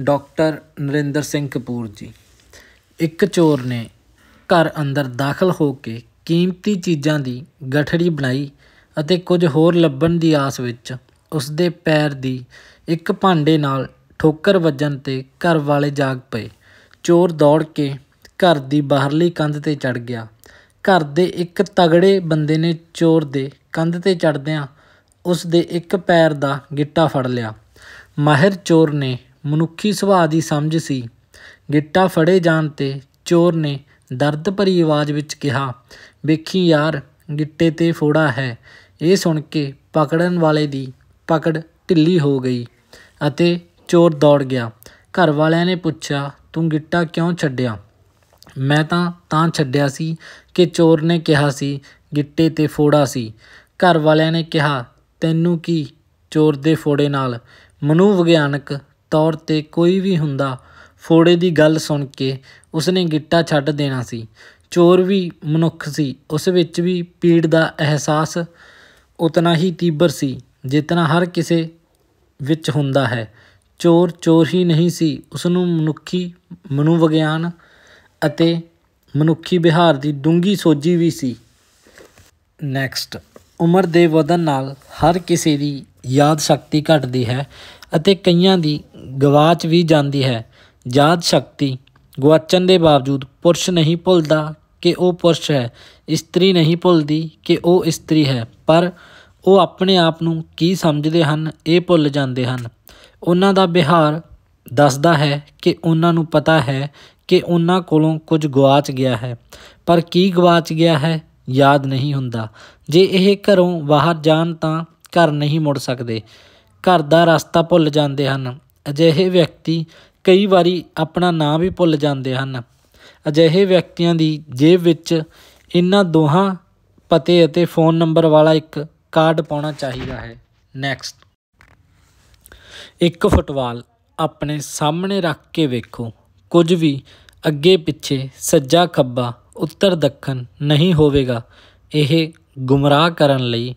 doctor Narendra Singh Kapoor ਜੀ ਇੱਕ ਚੋਰ ਨੇ ਘਰ ਅੰਦਰ ਦਾਖਲ ਹੋ ਕੇ ਕੀਮਤੀ ਚੀਜ਼ਾਂ ਦੀ ਗਠੜੀ ਬਣਾਈ ਅਤੇ ਕੁਝ ਹੋਰ ਲੱਭਣ ਦੀ ਆਸ ਵਿੱਚ ਉਸ ਦੇ ਪੈਰ ਦੀ ਇੱਕ ਭਾਂਡੇ ਨਾਲ ਠੋਕਰ ਵੱਜਣ ਤੇ ਘਰ ਵਾਲੇ ਜਾਗ ਪਏ ਚੋਰ ਦੌੜ ਕੇ ਘਰ ਦੀ ਬਾਹਰਲੀ ਕੰਧ ਤੇ ਚੜ ਗਿਆ ਘਰ ਦੇ ਇੱਕ ਤਗੜੇ ਬੰਦੇ ਨੇ ਚੋਰ ਦੇ ਕੰਧ ਤੇ ਚੜਦਿਆਂ ਉਸ ਦੇ ਇੱਕ ਪੈਰ ਦਾ ਗਿੱਟਾ ਫੜ ਲਿਆ ਮਾਹਿਰ ਚੋਰ ਨੇ ਮਨੁੱਖੀ ਸੁਭਾਅ ਦੀ ਸਮਝ ਸੀ ਗਿੱਟਾ ਫੜੇ ਜਾਣ ਤੇ ਚੋਰ ਨੇ ਦਰਦ ਭਰੀ ਆਵਾਜ਼ ਵਿੱਚ ਕਿਹਾ ਵੇਖੀ ਯਾਰ ਗਿੱਟੇ ਤੇ ਫੋੜਾ ਹੈ ਇਹ ਸੁਣ ਕੇ ਪਕੜਨ ਵਾਲੇ ਦੀ ਪਕੜ ਢਿੱਲੀ ਹੋ ਗਈ ਅਤੇ ਚੋਰ ਦੌੜ ਗਿਆ ਘਰ ਵਾਲਿਆਂ ਨੇ ਪੁੱਛਿਆ ਤੂੰ ਗਿੱਟਾ ਕਿਉਂ ਛੱਡਿਆ ਮੈਂ ਤਾਂ ਤਾਂ ਛੱਡਿਆ ਸੀ ਕਿ ਚੋਰ ਨੇ ਕਿਹਾ ਸੀ ਗਿੱਟੇ ਤੇ ਫੋੜਾ ਸੀ ਘਰ ਵਾਲਿਆਂ ਨੇ ਕਿਹਾ ਤੈਨੂੰ ਕੀ ਚੋਰ ਦੇ ਫੋੜੇ ਨਾਲ ਮਨੂ ਵਿਗਿਆਨਕ ਤੌਰ 'ਤੇ ਕੋਈ ਵੀ ਹੁੰਦਾ ਫੋੜੇ ਦੀ ਗੱਲ ਸੁਣ ਕੇ ਉਸਨੇ ਗਿੱਟਾ ਛੱਡ ਦੇਣਾ ਸੀ ਚੋਰ ਵੀ ਮਨੁੱਖ ਸੀ ਉਸ ਵਿੱਚ ਵੀ ਪੀੜ ਦਾ ਅਹਿਸਾਸ ਉਤਨਾ ਹੀ ਤੀਬਰ ਸੀ ਜਿਤਨਾ ਹਰ ਕਿਸੇ ਵਿੱਚ ਹੁੰਦਾ ਹੈ ਚੋਰ ਚੋਰ ਹੀ ਨਹੀਂ ਸੀ ਉਸ ਨੂੰ ਮਨੁੱਖੀ ਮਨੋਵਿਗਿਆਨ ਅਤੇ ਮਨੁੱਖੀ ਵਿਹਾਰ ਦੀ ਡੂੰਗੀ ਸੋਝੀ ਵੀ ਸੀ ਨੈਕਸਟ ਉਮਰ ਦੇ ਵਧਣ ਨਾਲ ਹਰ ਕਿਸੇ ਦੀ ਯਾਦ ਸ਼ਕਤੀ ਘਟਦੀ ਹੈ ਅਤੇ ਕਈਆਂ ਦੀ ਗਵਾਚ ਵੀ ਜਾਂਦੀ ਹੈ ਯਾਦ ਸ਼ਕਤੀ ਗਵਾਚਣ ਦੇ ਬਾਵਜੂਦ ਪੁਰਸ਼ ਨਹੀਂ ਭੁੱਲਦਾ ਕਿ ਉਹ ਪੁਰਸ਼ ਹੈ ਇਸਤਰੀ ਨਹੀਂ ਭੁੱਲਦੀ ਕਿ ਉਹ ਇਸਤਰੀ ਹੈ ਪਰ ਉਹ ਆਪਣੇ ਆਪ ਨੂੰ ਕੀ ਸਮਝਦੇ ਹਨ ਇਹ ਭੁੱਲ ਜਾਂਦੇ ਹਨ ਉਹਨਾਂ ਦਾ ਵਿਹਾਰ ਦੱਸਦਾ ਹੈ ਕਿ ਉਹਨਾਂ ਨੂੰ ਪਤਾ ਹੈ ਕਿ ਉਹਨਾਂ ਕੋਲੋਂ ਕੁਝ ਗਵਾਚ ਗਿਆ ਹੈ ਪਰ ਕੀ ਗਵਾਚ ਗਿਆ ਹੈ ਯਾਦ ਨਹੀਂ ਹੁੰਦਾ ਜੇ ਇਹ ਘਰੋਂ ਬਾਹਰ ਜਾਣ ਤਾਂ ਘਰ ਨਹੀਂ ਮੁੜ ਸਕਦੇ ਘਰ ਦਾ ਰਸਤਾ ਭੁੱਲ ਜਾਂਦੇ ਹਨ ਅਜਿਹੇ ਵਿਅਕਤੀ ਕਈ ਵਾਰੀ ਆਪਣਾ ਨਾਂ ਵੀ ਭੁੱਲ ਜਾਂਦੇ ਹਨ ਅਜਿਹੇ ਵਿਅਕਤੀਆਂ ਦੀ ਜੇਬ ਵਿੱਚ ਇਹਨਾਂ ਦੋਹਾਂ ਪਤੇ ਅਤੇ ਫੋਨ ਨੰਬਰ ਵਾਲਾ ਇੱਕ ਕਾਰਡ ਪਾਉਣਾ ਚਾਹੀਦਾ ਹੈ ਨੈਕਸਟ ਇੱਕ ਫੁੱਟਬਾਲ ਆਪਣੇ ਸਾਹਮਣੇ ਰੱਖ ਕੇ ਵੇਖੋ ਕੁਝ ਵੀ ਅੱਗੇ ਪਿੱਛੇ ਸੱਜਾ ਖੱਬਾ ਉੱਤਰ ਦੱਖਣ ਨਹੀਂ ਹੋਵੇਗਾ ਇਹ ਗੁੰਮਰਾਹ ਕਰਨ ਲਈ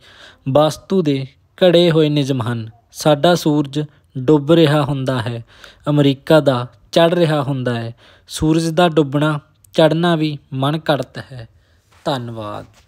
ਵਸਤੂ ਦੇ ਘੜੇ ਹੋਏ ਨਿਯਮ ਹਨ ਸਾਡਾ ਸੂਰਜ ਡੁੱਬ ਰਿਹਾ ਹੁੰਦਾ ਹੈ ਅਮਰੀਕਾ ਦਾ ਚੜ ਰਿਹਾ ਹੁੰਦਾ ਹੈ ਸੂਰਜ ਦਾ ਡੁੱਬਣਾ ਚੜਨਾ ਵੀ ਮਨ ਘੜਤ ਹੈ ਧੰਨਵਾਦ